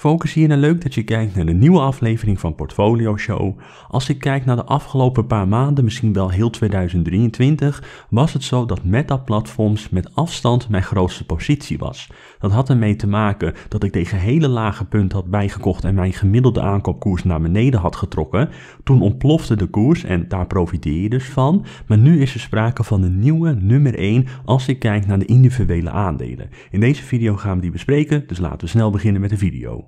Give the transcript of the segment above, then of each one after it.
Focus en leuk dat je kijkt naar de nieuwe aflevering van Portfolio Show. Als ik kijk naar de afgelopen paar maanden, misschien wel heel 2023, was het zo dat Meta Platforms met afstand mijn grootste positie was. Dat had ermee te maken dat ik deze hele lage punt had bijgekocht en mijn gemiddelde aankoopkoers naar beneden had getrokken. Toen ontplofte de koers en daar profiteer je dus van. Maar nu is er sprake van de nieuwe nummer 1 als ik kijk naar de individuele aandelen. In deze video gaan we die bespreken, dus laten we snel beginnen met de video.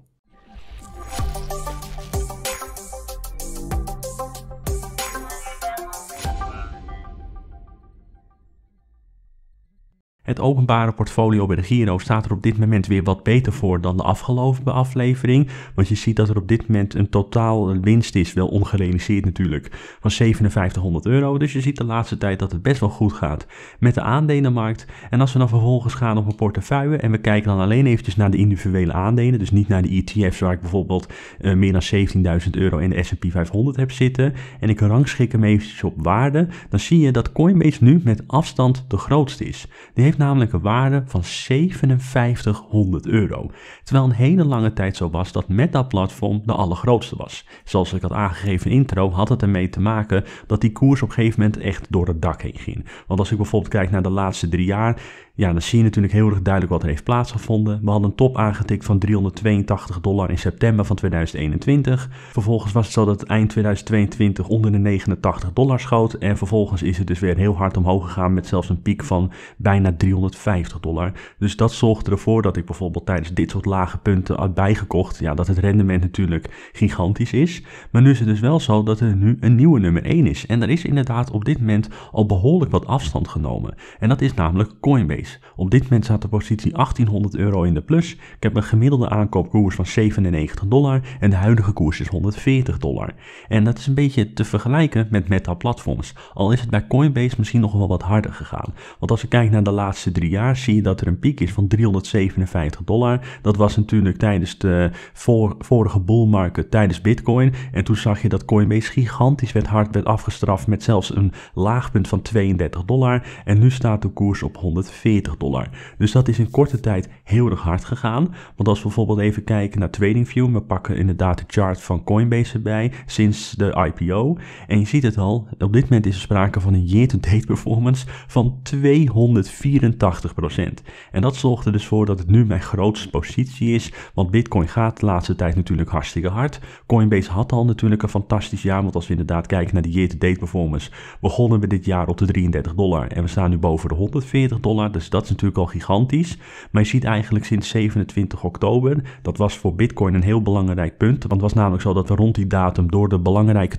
Het openbare portfolio bij de Giro staat er op dit moment weer wat beter voor dan de afgelopen aflevering. Want je ziet dat er op dit moment een totaal winst is, wel ongerealiseerd natuurlijk, van 5700 euro. Dus je ziet de laatste tijd dat het best wel goed gaat met de aandelenmarkt. En als we dan vervolgens gaan op een portefeuille en we kijken dan alleen eventjes naar de individuele aandelen, dus niet naar de ETF's waar ik bijvoorbeeld eh, meer dan 17.000 euro in de S&P 500 heb zitten. En ik rangschik hem eventjes op waarde, dan zie je dat Coinbase nu met afstand de grootste is. Die heeft namelijk een waarde van 5700 euro, terwijl een hele lange tijd zo was dat met dat Platform de allergrootste was. Zoals ik had aangegeven in intro had het ermee te maken dat die koers op een gegeven moment echt door het dak heen ging. Want als ik bijvoorbeeld kijk naar de laatste drie jaar, ja, dan zie je natuurlijk heel erg duidelijk wat er heeft plaatsgevonden. We hadden een top aangetikt van 382 dollar in september van 2021. Vervolgens was het zo dat het eind 2022 onder de 89 dollar schoot. En vervolgens is het dus weer heel hard omhoog gegaan met zelfs een piek van bijna 350 dollar. Dus dat zorgde ervoor dat ik bijvoorbeeld tijdens dit soort lage punten had bijgekocht. Ja, dat het rendement natuurlijk gigantisch is. Maar nu is het dus wel zo dat er nu een nieuwe nummer 1 is. En er is inderdaad op dit moment al behoorlijk wat afstand genomen. En dat is namelijk Coinbase. Op dit moment staat de positie 1800 euro in de plus. Ik heb een gemiddelde aankoopkoers van 97 dollar en de huidige koers is 140 dollar. En dat is een beetje te vergelijken met meta-platforms. Al is het bij Coinbase misschien nog wel wat harder gegaan. Want als ik kijk naar de laatste drie jaar zie je dat er een piek is van 357 dollar. Dat was natuurlijk tijdens de vorige bull market, tijdens Bitcoin. En toen zag je dat Coinbase gigantisch werd hard werd afgestraft met zelfs een laagpunt van 32 dollar. En nu staat de koers op 140 dus dat is in korte tijd heel erg hard gegaan. Want als we bijvoorbeeld even kijken naar TradingView, we pakken inderdaad de chart van Coinbase erbij sinds de IPO. En je ziet het al, op dit moment is er sprake van een year-to-date performance van 284%. En dat zorgt er dus voor dat het nu mijn grootste positie is, want Bitcoin gaat de laatste tijd natuurlijk hartstikke hard. Coinbase had al natuurlijk een fantastisch jaar, want als we inderdaad kijken naar de year-to-date performance, begonnen we dit jaar op de 33 dollar en we staan nu boven de 140 dollar. Dus dat is natuurlijk al gigantisch. Maar je ziet eigenlijk sinds 27 oktober, dat was voor Bitcoin een heel belangrijk punt. Want het was namelijk zo dat we rond die datum door de belangrijke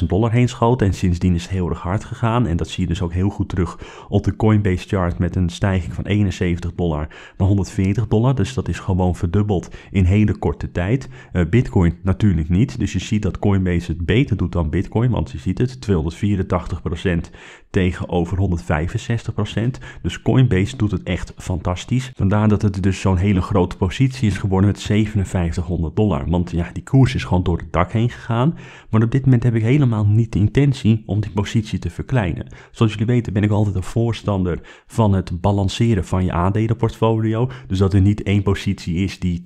32.000 dollar heen schoten. En sindsdien is het heel erg hard gegaan. En dat zie je dus ook heel goed terug op de Coinbase chart met een stijging van 71 dollar naar 140 dollar. Dus dat is gewoon verdubbeld in hele korte tijd. Eh, bitcoin natuurlijk niet. Dus je ziet dat Coinbase het beter doet dan Bitcoin. Want je ziet het, 284% tegenover 165%. Dus Coinbase doet het echt fantastisch. Vandaar dat het dus zo'n hele grote positie is geworden met 5700 dollar. Want ja, die koers is gewoon door het dak heen gegaan. Maar op dit moment heb ik helemaal niet de intentie om die positie te verkleinen. Zoals jullie weten ben ik altijd een voorstander van het balanceren van je aandelenportfolio. Dus dat er niet één positie is die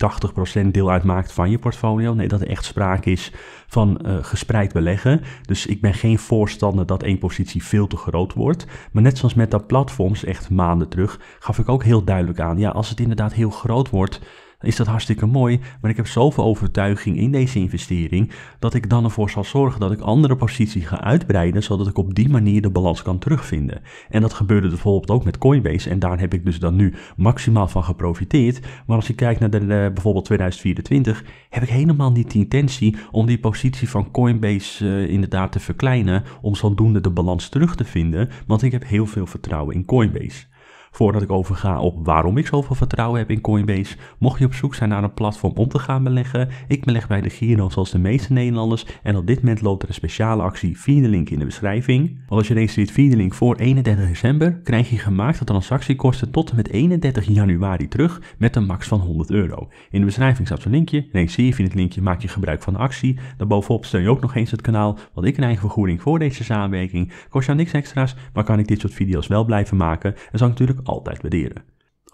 80% deel uitmaakt van je portfolio. Nee, dat er echt sprake is van eh, gespreid beleggen. Dus ik ben geen voorstander dat één positie veel te groot wordt. Maar net zoals met dat platforms, echt maanden terug, gaf ik ook heel duidelijk aan. Ja, als het inderdaad heel groot wordt is dat hartstikke mooi. Maar ik heb zoveel overtuiging in deze investering dat ik dan ervoor zal zorgen dat ik andere positie ga uitbreiden, zodat ik op die manier de balans kan terugvinden. En dat gebeurde bijvoorbeeld ook met Coinbase en daar heb ik dus dan nu maximaal van geprofiteerd. Maar als je kijkt naar de, eh, bijvoorbeeld 2024, heb ik helemaal niet de intentie om die positie van Coinbase eh, inderdaad te verkleinen, om zodoende de balans terug te vinden, want ik heb heel veel vertrouwen in Coinbase. Voordat ik overga op waarom ik zoveel vertrouwen heb in Coinbase, mocht je op zoek zijn naar een platform om te gaan beleggen, ik beleg bij de Giro zoals de meeste Nederlanders en op dit moment loopt er een speciale actie via de link in de beschrijving. Als je ziet via de link voor 31 december, krijg je gemaakte transactiekosten tot en met 31 januari terug met een max van 100 euro. In de beschrijving staat zo'n linkje, je via het linkje, maak je gebruik van de actie. Daarbovenop steun je ook nog eens het kanaal, want ik eigen vergoeding voor deze samenwerking. Kost jou niks extra's, maar kan ik dit soort video's wel blijven maken. En zal ik natuurlijk altijd waarderen.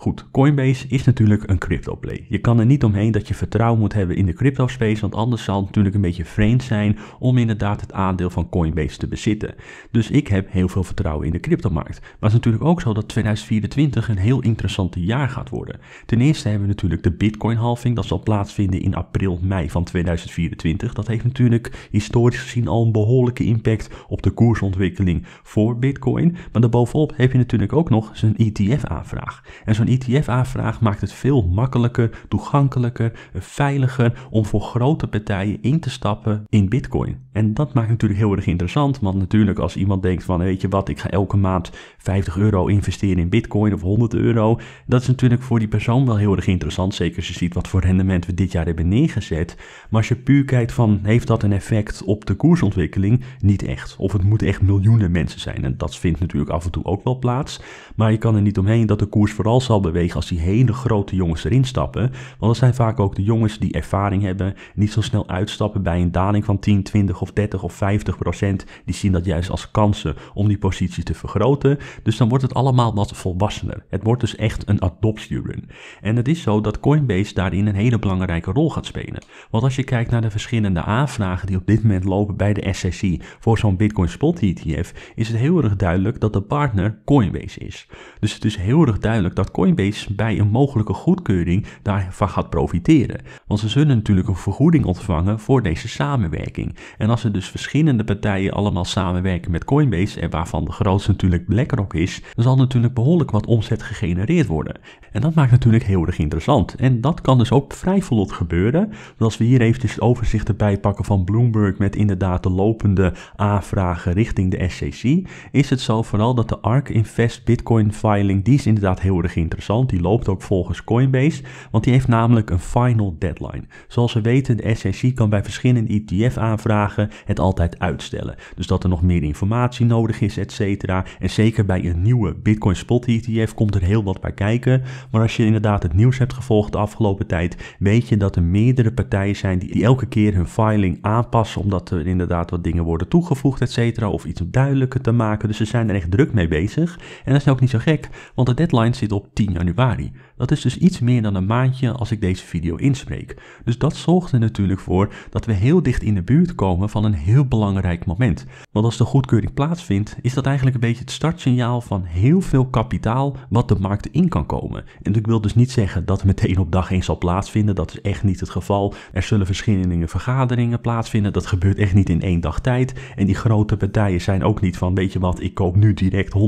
Goed, Coinbase is natuurlijk een crypto play. Je kan er niet omheen dat je vertrouwen moet hebben in de crypto space, want anders zal het natuurlijk een beetje vreemd zijn om inderdaad het aandeel van Coinbase te bezitten. Dus ik heb heel veel vertrouwen in de cryptomarkt. Maar het is natuurlijk ook zo dat 2024 een heel interessant jaar gaat worden. Ten eerste hebben we natuurlijk de Bitcoin halving, dat zal plaatsvinden in april, mei van 2024. Dat heeft natuurlijk historisch gezien al een behoorlijke impact op de koersontwikkeling voor Bitcoin. Maar daarbovenop heb je natuurlijk ook nog zijn ETF-aanvraag. En zo'n ETF-aanvraag maakt het veel makkelijker, toegankelijker, veiliger om voor grote partijen in te stappen in Bitcoin. En dat maakt natuurlijk heel erg interessant, want natuurlijk als iemand denkt van weet je wat, ik ga elke maand 50 euro investeren in bitcoin of 100 euro, dat is natuurlijk voor die persoon wel heel erg interessant, zeker als je ziet wat voor rendement we dit jaar hebben neergezet. Maar als je puur kijkt van heeft dat een effect op de koersontwikkeling, niet echt. Of het moeten echt miljoenen mensen zijn en dat vindt natuurlijk af en toe ook wel plaats, maar je kan er niet omheen dat de koers vooral zal bewegen als die hele grote jongens erin stappen, want dat zijn vaak ook de jongens die ervaring hebben, niet zo snel uitstappen bij een daling van 10, 20 of 30 of 50 procent, die zien dat juist als kansen om die positie te vergroten. Dus dan wordt het allemaal wat volwassener. Het wordt dus echt een adoptierun. En het is zo dat Coinbase daarin een hele belangrijke rol gaat spelen. Want als je kijkt naar de verschillende aanvragen die op dit moment lopen bij de SEC voor zo'n Bitcoin Spot ETF, is het heel erg duidelijk dat de partner Coinbase is. Dus het is heel erg duidelijk dat Coinbase bij een mogelijke goedkeuring daarvan gaat profiteren. Want ze zullen natuurlijk een vergoeding ontvangen voor deze samenwerking. En als er dus verschillende partijen allemaal samenwerken met Coinbase, en waarvan de grootste natuurlijk BlackRock is, dan zal natuurlijk behoorlijk wat omzet gegenereerd worden. En dat maakt natuurlijk heel erg interessant. En dat kan dus ook vrij vlot gebeuren. Dus als we hier eventjes het overzicht erbij pakken van Bloomberg met inderdaad de lopende aanvragen richting de SEC, is het zo vooral dat de ARK Invest Bitcoin filing, die is inderdaad heel erg interessant. Die loopt ook volgens Coinbase, want die heeft namelijk een final deadline. Zoals we weten, de SEC kan bij verschillende ETF-aanvragen het altijd uitstellen. Dus dat er nog meer informatie nodig is, et cetera. En zeker bij een nieuwe Bitcoin Spot ETF komt er heel wat bij kijken. Maar als je inderdaad het nieuws hebt gevolgd de afgelopen tijd, weet je dat er meerdere partijen zijn die, elke keer hun filing aanpassen, omdat er inderdaad wat dingen worden toegevoegd, et cetera, of iets duidelijker te maken. Dus ze zijn er echt druk mee bezig. En dat is nou ook niet zo gek, want de deadline zit op 10 januari. Dat is dus iets meer dan een maandje als ik deze video inspreek. Dus dat zorgt er natuurlijk voor dat we heel dicht in de buurt komen van een heel belangrijk moment. Want als de goedkeuring plaatsvindt, is dat eigenlijk een beetje het startsignaal van heel veel kapitaal wat de markt in kan komen. En ik wil dus niet zeggen dat het meteen op dag 1 zal plaatsvinden. Dat is echt niet het geval. Er zullen verschillende vergaderingen plaatsvinden. Dat gebeurt echt niet in één dag tijd. En die grote partijen zijn ook niet van, weet je wat, ik koop nu direct 100%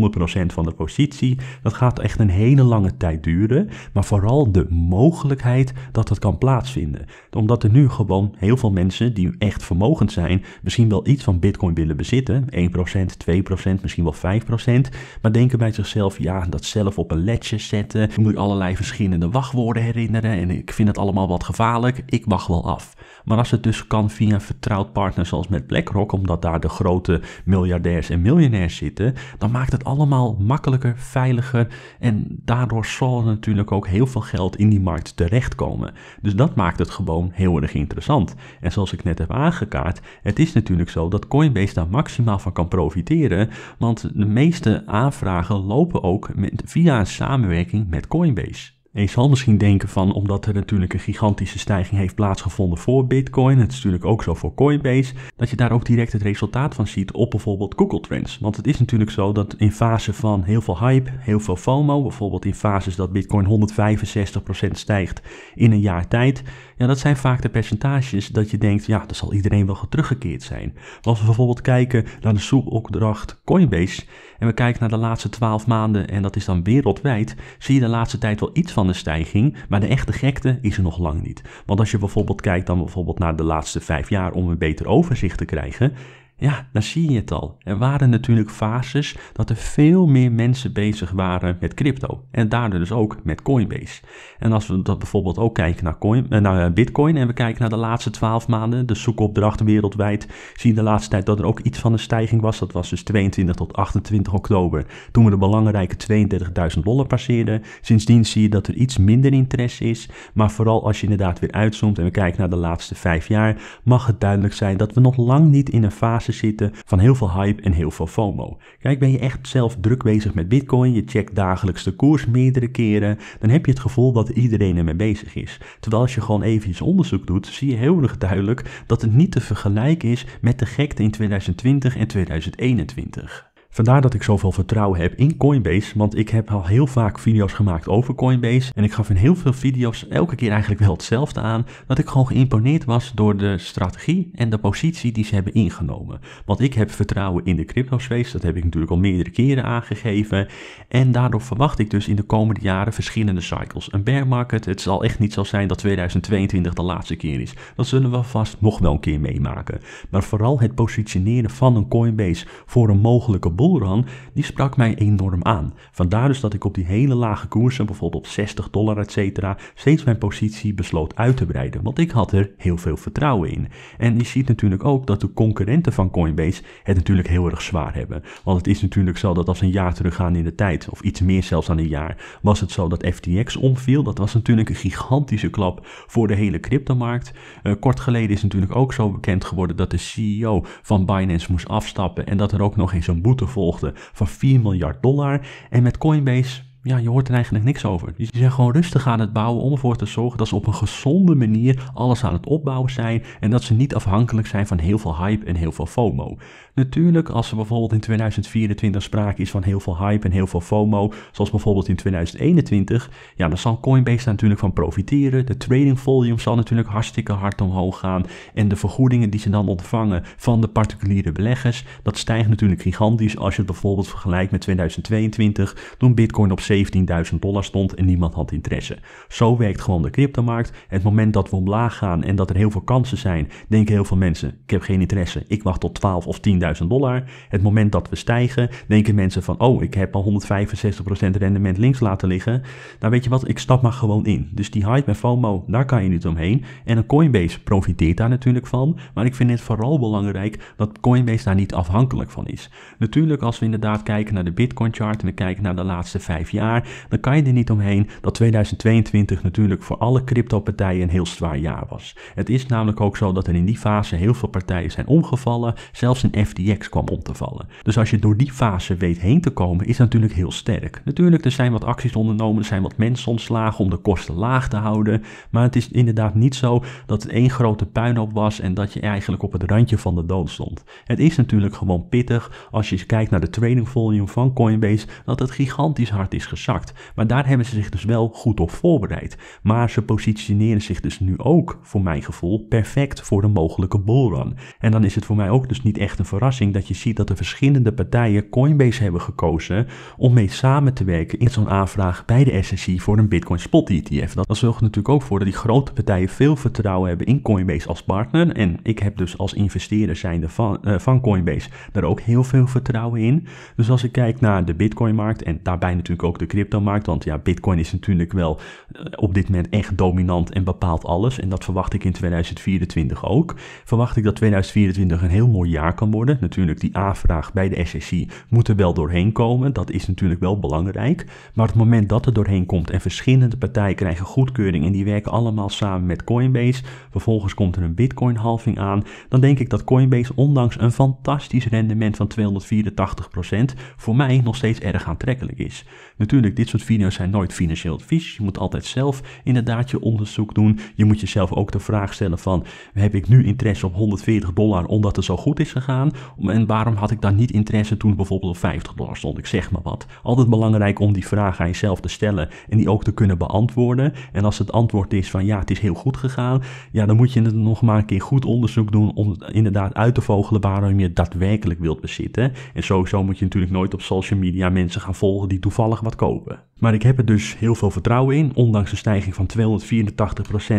van de positie. Dat gaat echt een hele lange tijd duren maar vooral de mogelijkheid dat dat kan plaatsvinden. Omdat er nu gewoon heel veel mensen die echt vermogend zijn, misschien wel iets van Bitcoin willen bezitten, 1%, 2%, misschien wel 5%, maar denken bij zichzelf, ja, dat zelf op een ledje zetten, moet allerlei verschillende wachtwoorden herinneren en ik vind het allemaal wat gevaarlijk, ik wacht wel af. Maar als het dus kan via een vertrouwd partner zoals met BlackRock, omdat daar de grote miljardairs en miljonairs zitten, dan maakt het allemaal makkelijker, veiliger en daardoor zal er natuurlijk ook heel veel geld in die markt terechtkomen. Dus dat maakt het gewoon heel erg interessant. En zoals ik net heb aangekaart, het is natuurlijk zo dat Coinbase daar maximaal van kan profiteren, want de meeste aanvragen lopen ook via een samenwerking met Coinbase. En je zal misschien denken van, omdat er natuurlijk een gigantische stijging heeft plaatsgevonden voor Bitcoin, het is natuurlijk ook zo voor Coinbase, dat je daar ook direct het resultaat van ziet op bijvoorbeeld Google Trends. Want het is natuurlijk zo dat in fase van heel veel hype, heel veel FOMO, bijvoorbeeld in fases dat Bitcoin 165% stijgt in een jaar tijd, ja, dat zijn vaak de percentages dat je denkt, ja, dat zal iedereen wel teruggekeerd zijn. Maar als we bijvoorbeeld kijken naar de soepopdracht Coinbase en we kijken naar de laatste 12 maanden en dat is dan wereldwijd, zie je de laatste tijd wel iets van een stijging, maar de echte gekte is er nog lang niet. Want als je bijvoorbeeld kijkt dan bijvoorbeeld naar de laatste 5 jaar om een beter overzicht te krijgen, ja, dan zie je het al. Er waren natuurlijk fases dat er veel meer mensen bezig waren met crypto. En daardoor dus ook met Coinbase. En als we dat bijvoorbeeld ook kijken naar, coin, eh, naar eh, Bitcoin en we kijken naar de laatste 12 maanden, de zoekopdrachten wereldwijd, zie je de laatste tijd dat er ook iets van een stijging was. Dat was dus 22 tot 28 oktober, toen we de belangrijke 32.000 dollar passeerden. Sindsdien zie je dat er iets minder interesse is. Maar vooral als je inderdaad weer uitzoomt en we kijken naar de laatste 5 jaar, mag het duidelijk zijn dat we nog lang niet in een fase zitten van heel veel hype en heel veel FOMO. Kijk, ben je echt zelf druk bezig met Bitcoin, je checkt dagelijks de koers meerdere keren, dan heb je het gevoel dat iedereen ermee bezig is. Terwijl als je gewoon iets onderzoek doet, zie je heel erg duidelijk dat het niet te vergelijken is met de gekte in 2020 en 2021. Vandaar dat ik zoveel vertrouwen heb in Coinbase, want ik heb al heel vaak video's gemaakt over Coinbase en ik gaf in heel veel video's elke keer eigenlijk wel hetzelfde aan, dat ik gewoon geïmponeerd was door de strategie en de positie die ze hebben ingenomen. Want ik heb vertrouwen in de crypto space, dat heb ik natuurlijk al meerdere keren aangegeven en daardoor verwacht ik dus in de komende jaren verschillende cycles. Een bear market, het zal echt niet zo zijn dat 2022 de laatste keer is. Dat zullen we vast nog wel een keer meemaken. Maar vooral het positioneren van een Coinbase voor een mogelijke bol die sprak mij enorm aan. Vandaar dus dat ik op die hele lage koersen, bijvoorbeeld op 60 dollar, etc., steeds mijn positie besloot uit te breiden. Want ik had er heel veel vertrouwen in. En je ziet natuurlijk ook dat de concurrenten van Coinbase het natuurlijk heel erg zwaar hebben. Want het is natuurlijk zo dat als een jaar teruggaan in de tijd, of iets meer zelfs dan een jaar, was het zo dat FTX omviel. Dat was natuurlijk een gigantische klap voor de hele cryptomarkt. Eh, kort geleden is natuurlijk ook zo bekend geworden dat de CEO van Binance moest afstappen en dat er ook nog eens een boete volgde van 4 miljard dollar. En met Coinbase, ja, je hoort er eigenlijk niks over. Die zijn gewoon rustig aan het bouwen om ervoor te zorgen dat ze op een gezonde manier alles aan het opbouwen zijn. En dat ze niet afhankelijk zijn van heel veel hype en heel veel FOMO. Natuurlijk, als er bijvoorbeeld in 2024 sprake is van heel veel hype en heel veel FOMO, zoals bijvoorbeeld in 2021, ja, dan zal Coinbase daar natuurlijk van profiteren. De trading volume zal natuurlijk hartstikke hard omhoog gaan. En de vergoedingen die ze dan ontvangen van de particuliere beleggers, dat stijgt natuurlijk gigantisch als je het bijvoorbeeld vergelijkt met 2022, toen Bitcoin op 17.000 dollar stond en niemand had interesse. Zo werkt gewoon de cryptomarkt. Het moment dat we omlaag gaan en dat er heel veel kansen zijn, denken heel veel mensen: ik heb geen interesse, ik wacht tot 12 of 10.000 10.000 dollar. Het moment dat we stijgen, denken mensen van, oh, ik heb al 165% rendement links laten liggen. Nou weet je wat, ik stap maar gewoon in. Dus die hype en FOMO, daar kan je niet omheen. En een Coinbase profiteert daar natuurlijk van. Maar ik vind het vooral belangrijk dat Coinbase daar niet afhankelijk van is. Natuurlijk, als we inderdaad kijken naar de Bitcoin chart en we kijken naar de laatste vijf jaar, dan kan je er niet omheen dat 2022 natuurlijk voor alle crypto-partijen een heel zwaar jaar was. Het is namelijk ook zo dat er in die fase heel veel partijen zijn omgevallen. Zelfs een F. FTX kwam om te vallen. Dus als je door die fase weet heen te komen, is natuurlijk heel sterk. Natuurlijk, er zijn wat acties ondernomen, er zijn wat mensen ontslagen om de kosten laag te houden. Maar het is inderdaad niet zo dat het één grote puinhoop was en dat je eigenlijk op het randje van de dood stond. Het is natuurlijk gewoon pittig als je kijkt naar de trading volume van Coinbase, dat het gigantisch hard is gezakt. Maar daar hebben ze zich dus wel goed op voorbereid. Maar ze positioneren zich dus nu ook, voor mijn gevoel, perfect voor de mogelijke bullrun. En dan is het voor mij ook dus niet echt een verandering dat je ziet dat de verschillende partijen Coinbase hebben gekozen om mee samen te werken in zo'n aanvraag bij de SEC voor een Bitcoin Spot ETF. Dat zorgt natuurlijk ook voor dat die grote partijen veel vertrouwen hebben in Coinbase als partner. En ik heb dus als investeerder zijnde van, eh, van Coinbase daar ook heel veel vertrouwen in. Dus als ik kijk naar de Bitcoin-markt en daarbij natuurlijk ook de crypto-markt, want ja, Bitcoin is natuurlijk wel eh, op dit moment echt dominant en bepaalt alles. En dat verwacht ik in 2024 ook. Verwacht ik dat 2024 een heel mooi jaar kan worden. Natuurlijk, die aanvraag bij de SEC moet er wel doorheen komen. Dat is natuurlijk wel belangrijk. Maar het moment dat er doorheen komt en verschillende partijen krijgen goedkeuring en die werken allemaal samen met Coinbase, vervolgens komt er een Bitcoin halving aan, dan denk ik dat Coinbase ondanks een fantastisch rendement van 284% voor mij nog steeds erg aantrekkelijk is. Natuurlijk, dit soort video's zijn nooit financieel advies. Je moet altijd zelf inderdaad je onderzoek doen. Je moet jezelf ook de vraag stellen van, heb ik nu interesse op 140 dollar omdat het zo goed is gegaan? En waarom had ik daar niet interesse toen bijvoorbeeld op 50 dollar stond? Ik zeg maar wat. Altijd belangrijk om die vraag aan jezelf te stellen en die ook te kunnen beantwoorden. En als het antwoord is van ja, het is heel goed gegaan, ja, dan moet je het nog maar een keer goed onderzoek doen om inderdaad uit te vogelen waarom je daadwerkelijk wilt bezitten. En sowieso moet je natuurlijk nooit op social media mensen gaan volgen die toevallig wat kopen. Maar ik heb er dus heel veel vertrouwen in, ondanks een stijging van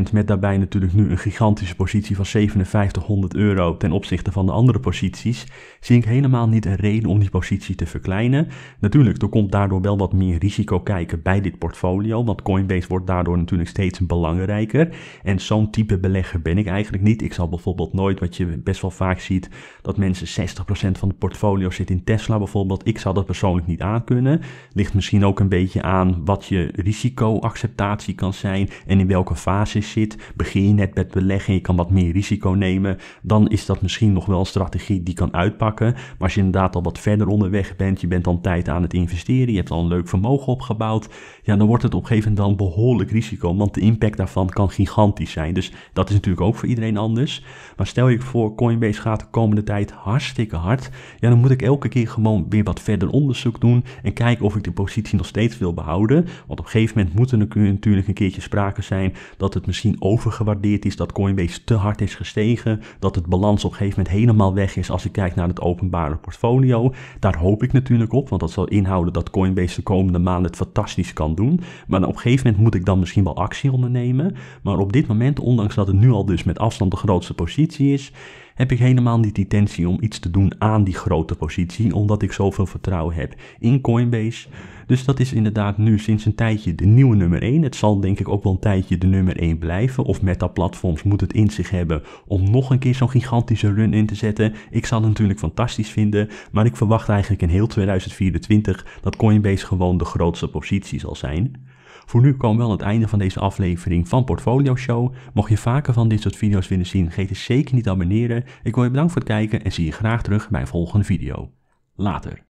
284% met daarbij natuurlijk nu een gigantische positie van 5700 euro ten opzichte van de andere posities zie ik helemaal niet een reden om die positie te verkleinen. Natuurlijk, er komt daardoor wel wat meer risico kijken bij dit portfolio, want Coinbase wordt daardoor natuurlijk steeds belangrijker. En zo'n type belegger ben ik eigenlijk niet. Ik zal bijvoorbeeld nooit, wat je best wel vaak ziet, dat mensen 60% van het portfolio zit in Tesla bijvoorbeeld. Ik zou dat persoonlijk niet aankunnen. Ligt misschien ook een beetje aan wat je risicoacceptatie kan zijn en in welke fase zit. Begin je net met beleggen, je kan wat meer risico nemen, dan is dat misschien nog wel een strategie die kan uitpakken. Maar als je inderdaad al wat verder onderweg bent, je bent dan tijd aan het investeren, je hebt al een leuk vermogen opgebouwd, ja, dan wordt het op een gegeven moment dan behoorlijk risico, want de impact daarvan kan gigantisch zijn. Dus dat is natuurlijk ook voor iedereen anders. Maar stel je voor, Coinbase gaat de komende tijd hartstikke hard, ja, dan moet ik elke keer gewoon weer wat verder onderzoek doen en kijken of ik de positie nog steeds wil behouden. Want op een gegeven moment moet er natuurlijk een keertje sprake zijn dat het misschien overgewaardeerd is, dat Coinbase te hard is gestegen, dat het balans op een gegeven moment helemaal weg is als ik kijk naar het openbare portfolio. Daar hoop ik natuurlijk op, want dat zal inhouden dat Coinbase de komende maanden het fantastisch kan doen. Maar op een gegeven moment moet ik dan misschien wel actie ondernemen. Maar op dit moment, ondanks dat het nu al dus met afstand de grootste positie is, heb ik helemaal niet die intentie om iets te doen aan die grote positie, omdat ik zoveel vertrouwen heb in Coinbase. Dus dat is inderdaad nu sinds een tijdje de nieuwe nummer 1. Het zal denk ik ook wel een tijdje de nummer 1 blijven. Of Meta-platforms moet het in zich hebben om nog een keer zo'n gigantische run in te zetten. Ik zal het natuurlijk fantastisch vinden, maar ik verwacht eigenlijk in heel 2024 dat Coinbase gewoon de grootste positie zal zijn. Voor nu komen we aan het einde van deze aflevering van Portfolio Show. Mocht je vaker van dit soort video's willen zien, geef je zeker niet te abonneren. Ik wil je bedanken voor het kijken en zie je graag terug bij een volgende video. Later.